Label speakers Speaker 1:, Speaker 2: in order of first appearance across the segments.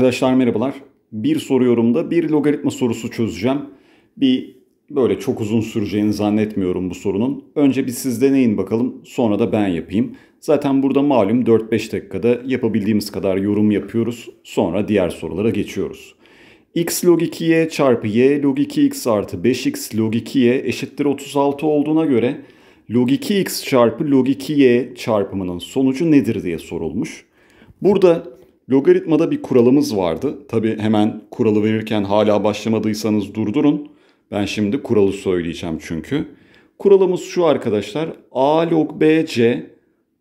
Speaker 1: Arkadaşlar merhabalar. Bir soru yorumda bir logaritma sorusu çözeceğim. Bir böyle çok uzun süreceğini zannetmiyorum bu sorunun. Önce bir siz deneyin bakalım sonra da ben yapayım. Zaten burada malum 4-5 dakikada yapabildiğimiz kadar yorum yapıyoruz. Sonra diğer sorulara geçiyoruz. x log 2y çarpı y log 2x artı 5x log 2y eşittir 36 olduğuna göre log 2x çarpı log 2y çarpımının sonucu nedir diye sorulmuş. Burada Logaritmada bir kuralımız vardı. Tabi hemen kuralı verirken hala başlamadıysanız durdurun. Ben şimdi kuralı söyleyeceğim çünkü. Kuralımız şu arkadaşlar. A log B C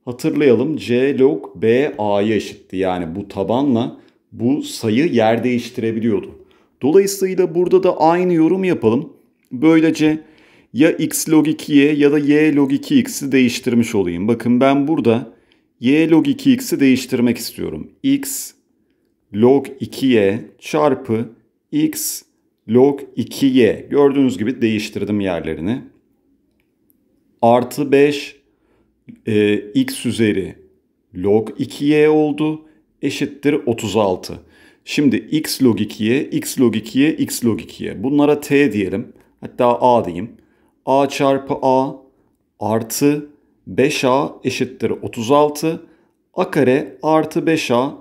Speaker 1: hatırlayalım C log B A'ya eşitti. Yani bu tabanla bu sayı yer değiştirebiliyordu. Dolayısıyla burada da aynı yorum yapalım. Böylece ya x log 2'ye ya da y log 2x'i değiştirmiş olayım. Bakın ben burada y log 2x'i değiştirmek istiyorum. x log 2y çarpı x log 2y. Gördüğünüz gibi değiştirdim yerlerini. Artı 5 e, x üzeri log 2y oldu. Eşittir 36. Şimdi x log 2'ye, x log 2'ye, x log 2'ye. Bunlara t diyelim. Hatta a diyeyim. a çarpı a artı 5a eşittir 36. a kare artı 5a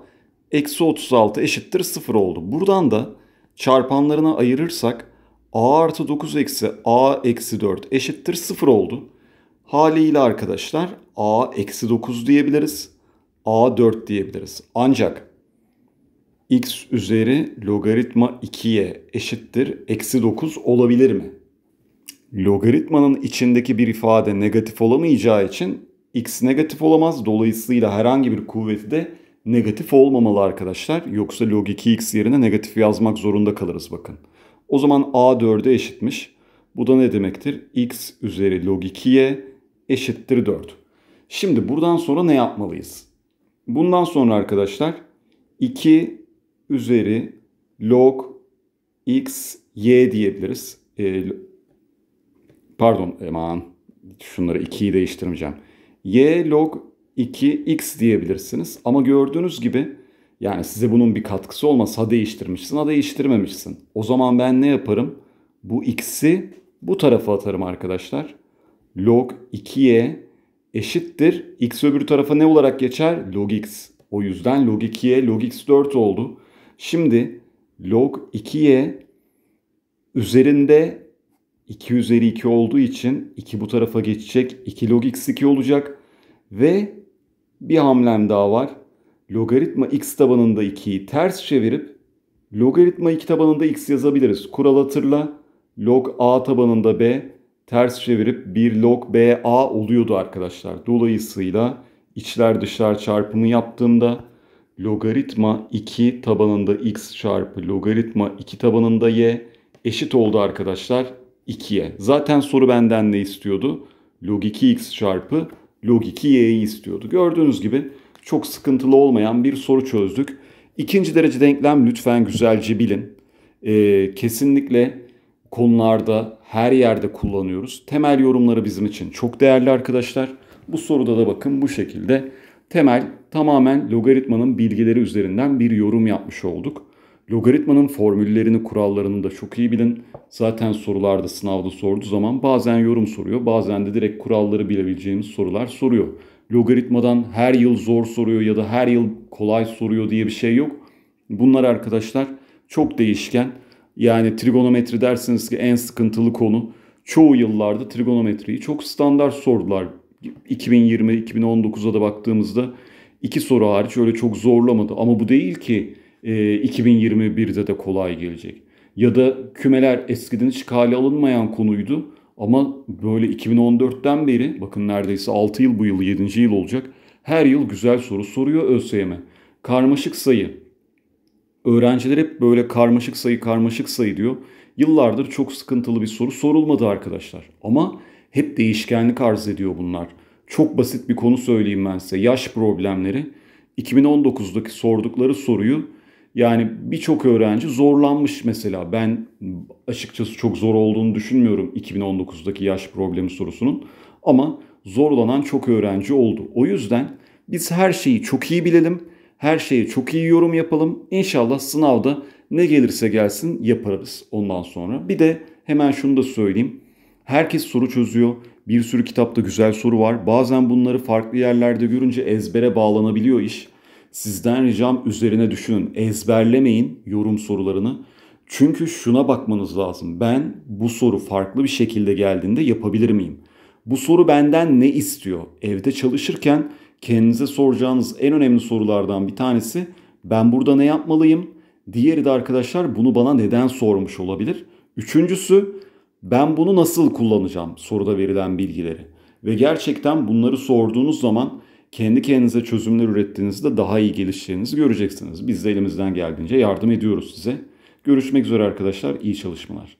Speaker 1: eksi 36 eşittir 0 oldu. Buradan da çarpanlarına ayırırsak a artı 9 eksi a eksi 4 eşittir 0 oldu. Haliyle arkadaşlar a eksi 9 diyebiliriz. a 4 diyebiliriz. Ancak x üzeri logaritma 2'ye eşittir eksi 9 olabilir mi? logaritmanın içindeki bir ifade negatif olamayacağı için x negatif olamaz. Dolayısıyla herhangi bir kuvveti de negatif olmamalı arkadaşlar. Yoksa log 2x yerine negatif yazmak zorunda kalırız bakın. O zaman a 4'e eşitmiş. Bu da ne demektir? x üzeri log 2'ye eşittir 4. Şimdi buradan sonra ne yapmalıyız? Bundan sonra arkadaşlar 2 üzeri log x y diyebiliriz. E, Pardon aman şunları ikiyi değiştirmeyeceğim. Y log 2 x diyebilirsiniz. Ama gördüğünüz gibi yani size bunun bir katkısı olmasa ha değiştirmişsin ha değiştirmemişsin. O zaman ben ne yaparım? Bu x'i bu tarafa atarım arkadaşlar. Log 2y eşittir. X öbür tarafa ne olarak geçer? Log x. O yüzden log 2y log x 4 oldu. Şimdi log 2y üzerinde 2 üzeri 2 olduğu için 2 bu tarafa geçecek. 2 log x2 olacak. Ve bir hamlem daha var. Logaritma x tabanında 2'yi ters çevirip logaritma 2 tabanında x yazabiliriz. Kural hatırla. Log a tabanında b ters çevirip 1 log b a oluyordu arkadaşlar. Dolayısıyla içler dışlar çarpımı yaptığımda logaritma 2 tabanında x çarpı logaritma 2 tabanında y eşit oldu arkadaşlar. 2'ye. Zaten soru benden ne istiyordu? Log 2x çarpı log 2y'yi istiyordu. Gördüğünüz gibi çok sıkıntılı olmayan bir soru çözdük. İkinci derece denklem lütfen güzelce bilin. Ee, kesinlikle konularda her yerde kullanıyoruz. Temel yorumları bizim için çok değerli arkadaşlar. Bu soruda da bakın bu şekilde temel tamamen logaritmanın bilgileri üzerinden bir yorum yapmış olduk. Logaritmanın formüllerini, kurallarını da çok iyi bilin. Zaten sorularda sınavda sorduğu zaman bazen yorum soruyor, bazen de direkt kuralları bilebileceğimiz sorular soruyor. Logaritmadan her yıl zor soruyor ya da her yıl kolay soruyor diye bir şey yok. Bunlar arkadaşlar çok değişken. Yani trigonometri dersiniz ki en sıkıntılı konu. Çoğu yıllarda trigonometriyi çok standart sordular. 2020-2019'a da baktığımızda iki soru hariç öyle çok zorlamadı. Ama bu değil ki 2021'de ee, de kolay gelecek. Ya da kümeler eskiden hiç kale alınmayan konuydu. Ama böyle 2014'ten beri bakın neredeyse 6 yıl bu yıl 7. yıl olacak. Her yıl güzel soru soruyor ÖSYM. E. Karmaşık sayı. Öğrenciler hep böyle karmaşık sayı karmaşık sayı diyor. Yıllardır çok sıkıntılı bir soru sorulmadı arkadaşlar. Ama hep değişkenlik arz ediyor bunlar. Çok basit bir konu söyleyeyim ben size. Yaş problemleri. 2019'daki sordukları soruyu yani birçok öğrenci zorlanmış mesela. Ben açıkçası çok zor olduğunu düşünmüyorum 2019'daki yaş problemi sorusunun. Ama zorlanan çok öğrenci oldu. O yüzden biz her şeyi çok iyi bilelim. Her şeyi çok iyi yorum yapalım. İnşallah sınavda ne gelirse gelsin yaparız ondan sonra. Bir de hemen şunu da söyleyeyim. Herkes soru çözüyor. Bir sürü kitapta güzel soru var. Bazen bunları farklı yerlerde görünce ezbere bağlanabiliyor iş. Sizden ricam üzerine düşünün. Ezberlemeyin yorum sorularını. Çünkü şuna bakmanız lazım. Ben bu soru farklı bir şekilde geldiğinde yapabilir miyim? Bu soru benden ne istiyor? Evde çalışırken kendinize soracağınız en önemli sorulardan bir tanesi ben burada ne yapmalıyım? Diğeri de arkadaşlar bunu bana neden sormuş olabilir? Üçüncüsü ben bunu nasıl kullanacağım soruda verilen bilgileri. Ve gerçekten bunları sorduğunuz zaman kendi kendinize çözümler ürettiğinizde daha iyi gelişeceğinizi göreceksiniz. Biz de elimizden geldiğince yardım ediyoruz size. Görüşmek üzere arkadaşlar. İyi çalışmalar.